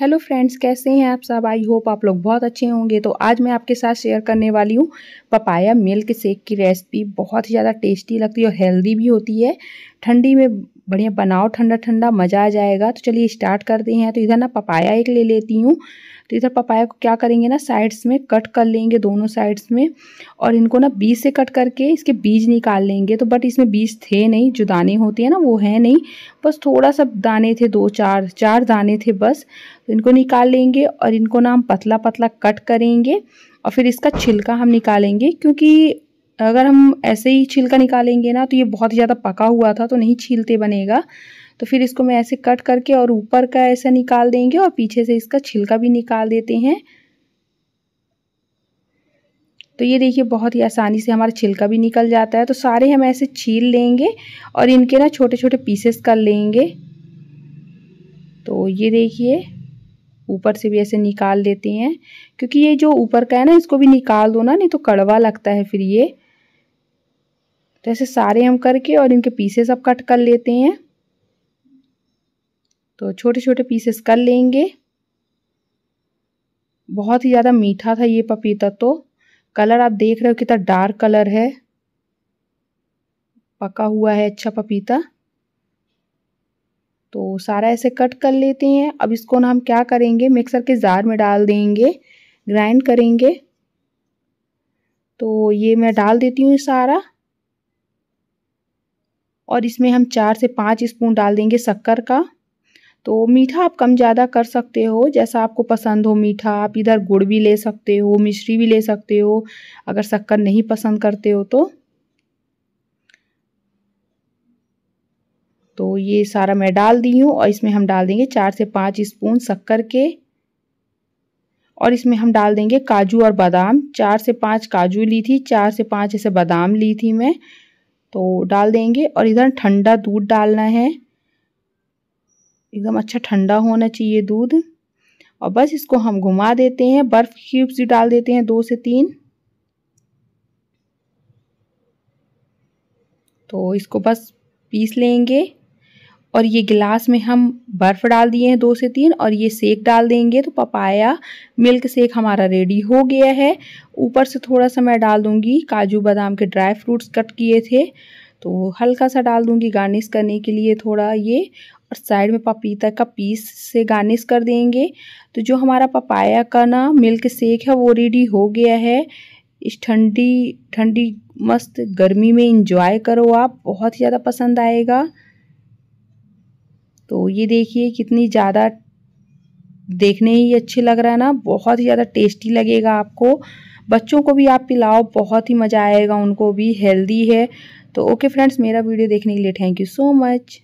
hello friends कैसे हैं आप सब आई होप आप लोग बहुत अच्छे होंगे तो आज मैं आपके साथ शेयर करने वाली हूँ पपाया मिल्क शेक की रेसिपी बहुत ही ज़्यादा टेस्टी लगती है और हेल्दी भी होती है ठंडी में बढ़िया बनाओ ठंडा ठंडा मज़ा आ जाएगा तो चलिए स्टार्ट करते हैं तो इधर ना पपाया एक ले लेती हूँ तो इधर पपाया को क्या करेंगे ना साइड्स में कट कर लेंगे दोनों साइड्स में और इनको ना बीज से कट करके इसके बीज निकाल लेंगे तो बट इसमें बीज थे नहीं जो दाने होते हैं ना वो है नहीं बस थोड़ा सा दाने थे दो चार चार दाने थे बस तो इनको निकाल लेंगे और इनको ना हम पतला पतला कट करेंगे और फिर इसका छिलका हम निकालेंगे क्योंकि अगर हम ऐसे ही छिलका निकालेंगे ना तो ये बहुत ही ज़्यादा पका हुआ था तो नहीं छीलते बनेगा तो फिर इसको मैं ऐसे कट करके और ऊपर का ऐसा निकाल देंगे और पीछे से इसका छिलका भी निकाल देते हैं तो ये देखिए बहुत ही आसानी से हमारा छिलका भी निकल जाता है तो सारे हम ऐसे छील लेंगे और इनके ना छोटे छोटे पीसेस कर लेंगे तो ये देखिए ऊपर से भी ऐसे निकाल देते हैं क्योंकि ये जो ऊपर का है ना इसको भी निकाल दो ना नहीं तो कड़वा लगता है फिर ये तो ऐसे सारे हम करके और इनके पीसेस अब कट कर लेते हैं तो छोटे छोटे पीसेस कर लेंगे बहुत ही ज़्यादा मीठा था ये पपीता तो कलर आप देख रहे हो कितना डार्क कलर है पका हुआ है अच्छा पपीता तो सारा ऐसे कट कर लेते हैं अब इसको ना हम क्या करेंगे मिक्सर के जार में डाल देंगे ग्राइंड करेंगे तो ये मैं डाल देती हूँ सारा और इसमें हम चार से पाँच स्पून डाल देंगे शक्कर का तो मीठा आप कम ज़्यादा कर सकते हो जैसा आपको पसंद हो मीठा आप इधर गुड़ भी ले सकते हो मिश्री भी ले सकते हो अगर शक्कर नहीं पसंद करते हो तो तो ये सारा मैं डाल दी हूँ और इसमें हम डाल देंगे चार से पाँच स्पून शक्कर के और इसमें हम डाल देंगे काजू और बादाम चार से पाँच काजू ली थी चार से पाँच ऐसे बादाम ली थी मैं तो डाल देंगे और इधर ठंडा दूध डालना है एकदम अच्छा ठंडा होना चाहिए दूध और बस इसको हम घुमा देते हैं बर्फ़ क्यूब्स भी डाल देते हैं दो से तीन तो इसको बस पीस लेंगे और ये गिलास में हम बर्फ़ डाल दिए हैं दो से तीन और ये सेक डाल देंगे तो पपाया मिल्क सेक हमारा रेडी हो गया है ऊपर से थोड़ा सा मैं डाल दूँगी काजू बादाम के ड्राई फ्रूट्स कट किए थे तो हल्का सा डाल दूँगी गार्निश करने के लिए थोड़ा ये और साइड में पपीता का पीस से गार्निश कर देंगे तो जो हमारा पपाया का ना मिल्क सेक है वो रेडी हो गया है इस ठंडी ठंडी मस्त गर्मी में इंजॉय करो आप बहुत ही ज़्यादा पसंद आएगा तो ये देखिए कितनी ज़्यादा देखने ही अच्छे लग रहा है ना बहुत ही ज़्यादा टेस्टी लगेगा आपको बच्चों को भी आप पिलाओ बहुत ही मज़ा आएगा उनको भी हेल्दी है तो ओके फ्रेंड्स मेरा वीडियो देखने के लिए थैंक यू सो मच